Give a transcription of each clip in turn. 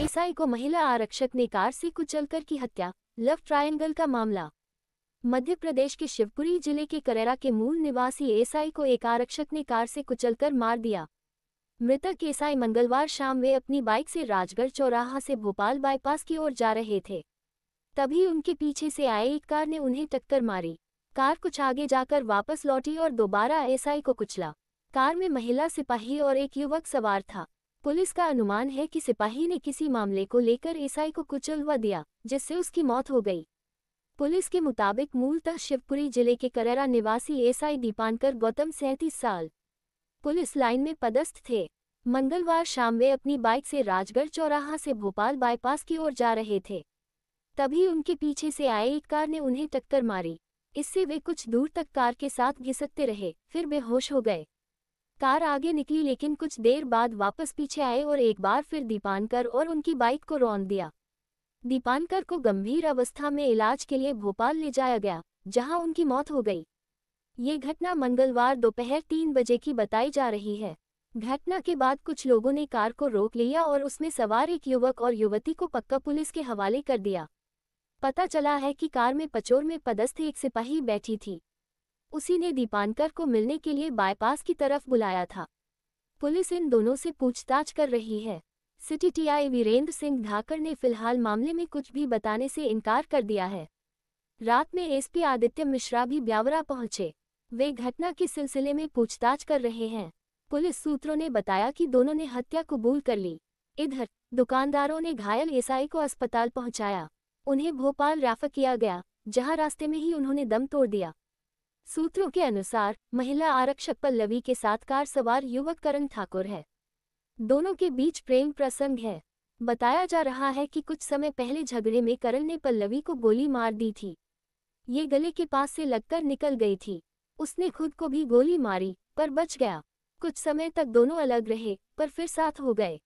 SI को महिला आरक्षक ने कार से कुचलकर की हत्या लव ट्रायंगल का मामला मध्य प्रदेश के शिवपुरी जिले के करेरा के मूल निवासी एसआई को एक आरक्षक ने कार से कुचलकर मार दिया मृतक एसआई मंगलवार शाम वे अपनी बाइक से राजगढ़ चौराहा से भोपाल बाईपास की ओर जा रहे थे तभी उनके पीछे से आए एक कार ने उन्हें टक्कर मारी कार कुछ आगे जाकर वापस लौटी और दोबारा एसआई को कुचला कार में महिला सिपाही और एक युवक सवार था पुलिस का अनुमान है कि सिपाही ने किसी मामले को लेकर ईसाई को कुचलवा दिया जिससे उसकी मौत हो गई पुलिस के मुताबिक मूलतः शिवपुरी जिले के करेरा निवासी एसआई दीपानकर गौतम सैंतीस साल पुलिस लाइन में पदस्थ थे मंगलवार शाम वे अपनी बाइक से राजगढ़ चौराहा से भोपाल बाईपास की ओर जा रहे थे तभी उनके पीछे से आए एक कार ने उन्हें टक्कर मारी इससे वे कुछ दूर तक कार के साथ घिसकते रहे फिर बेहोश हो गए कार आगे निकली लेकिन कुछ देर बाद वापस पीछे आए और एक बार फिर दीपानकर और उनकी बाइक को रौन दिया दीपानकर को गंभीर अवस्था में इलाज के लिए भोपाल ले जाया गया जहां उनकी मौत हो गई ये घटना मंगलवार दोपहर तीन बजे की बताई जा रही है घटना के बाद कुछ लोगों ने कार को रोक लिया और उसमें सवार एक युवक और युवती को पक्का पुलिस के हवाले कर दिया पता चला है कि कार में पचोर में पदस्थ एक सिपाही बैठी थी उसी ने दीपानकर को मिलने के लिए बाईपास की तरफ बुलाया था पुलिस इन दोनों से पूछताछ कर रही है सिटी टीआई वीरेंद्र सिंह धाकर ने फिलहाल मामले में कुछ भी बताने से इनकार कर दिया है रात में एसपी आदित्य मिश्रा भी ब्यावरा पहुंचे वे घटना के सिलसिले में पूछताछ कर रहे हैं पुलिस सूत्रों ने बताया कि दोनों ने हत्या कबूल कर ली इधर दुकानदारों ने घायल ईसाई को अस्पताल पहुंचाया उन्हें भोपाल रेफर किया गया जहां रास्ते में ही उन्होंने दम तोड़ दिया सूत्रों के अनुसार महिला आरक्षक पल्लवी के साथ कार सवार युवक करण ठाकुर है दोनों के बीच प्रेम प्रसंग है बताया जा रहा है कि कुछ समय पहले झगड़े में करण ने पल्लवी को गोली मार दी थी ये गले के पास से लगकर निकल गई थी उसने खुद को भी गोली मारी पर बच गया कुछ समय तक दोनों अलग रहे पर फिर साथ हो गए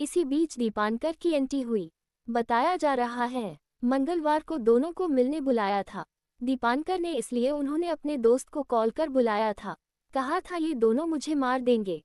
इसी बीच दीपानकर की एंटी हुई बताया जा रहा है मंगलवार को दोनों को मिलने बुलाया था दीपानकर ने इसलिए उन्होंने अपने दोस्त को कॉल कर बुलाया था कहा था ये दोनों मुझे मार देंगे